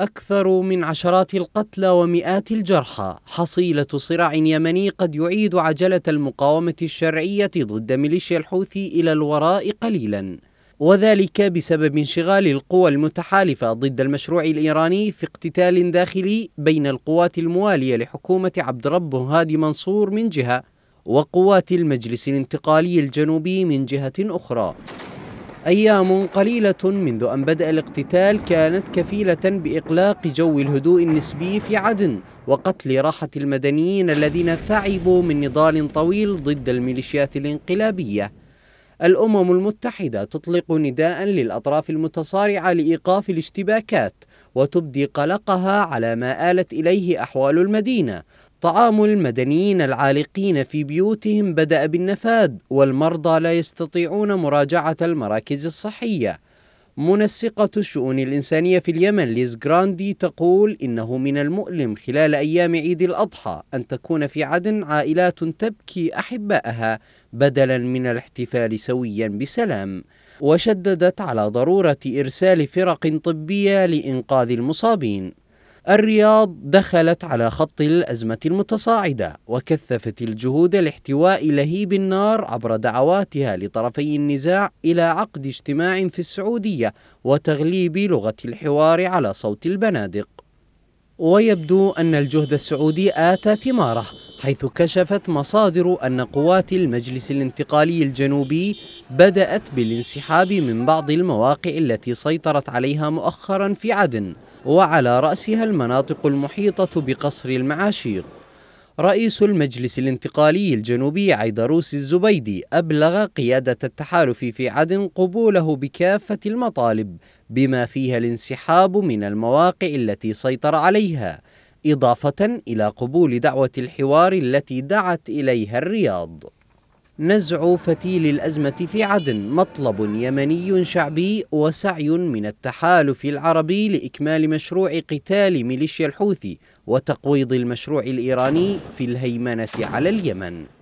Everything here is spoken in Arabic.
أكثر من عشرات القتلى ومئات الجرحى حصيلة صراع يمني قد يعيد عجلة المقاومة الشرعية ضد ميليشيا الحوثي إلى الوراء قليلا وذلك بسبب انشغال القوى المتحالفة ضد المشروع الإيراني في اقتتال داخلي بين القوات الموالية لحكومة عبد ربه هادي منصور من جهة وقوات المجلس الانتقالي الجنوبي من جهة أخرى أيام قليلة منذ أن بدأ الاقتتال كانت كفيلة بإقلاق جو الهدوء النسبي في عدن وقتل راحة المدنيين الذين تعبوا من نضال طويل ضد الميليشيات الانقلابية الأمم المتحدة تطلق نداء للأطراف المتصارعة لإيقاف الاشتباكات وتبدي قلقها على ما آلت إليه أحوال المدينة طعام المدنيين العالقين في بيوتهم بدأ بالنفاد والمرضى لا يستطيعون مراجعة المراكز الصحية منسقة الشؤون الإنسانية في اليمن ليز جراندي تقول إنه من المؤلم خلال أيام عيد الأضحى أن تكون في عدن عائلات تبكي أحبائها بدلا من الاحتفال سويا بسلام وشددت على ضرورة إرسال فرق طبية لإنقاذ المصابين الرياض دخلت على خط الأزمة المتصاعدة وكثفت الجهود لاحتواء لهيب النار عبر دعواتها لطرفي النزاع إلى عقد اجتماع في السعودية وتغليب لغة الحوار على صوت البنادق ويبدو أن الجهد السعودي آتى ثماره حيث كشفت مصادر أن قوات المجلس الانتقالي الجنوبي بدأت بالانسحاب من بعض المواقع التي سيطرت عليها مؤخرا في عدن وعلى رأسها المناطق المحيطة بقصر المعاشيق رئيس المجلس الانتقالي الجنوبي عيدروس الزبيدي أبلغ قيادة التحالف في عدن قبوله بكافة المطالب بما فيها الانسحاب من المواقع التي سيطر عليها إضافة إلى قبول دعوة الحوار التي دعت إليها الرياض نزع فتيل الأزمة في عدن مطلب يمني شعبي وسعي من التحالف العربي لإكمال مشروع قتال ميليشيا الحوثي وتقويض المشروع الإيراني في الهيمنة على اليمن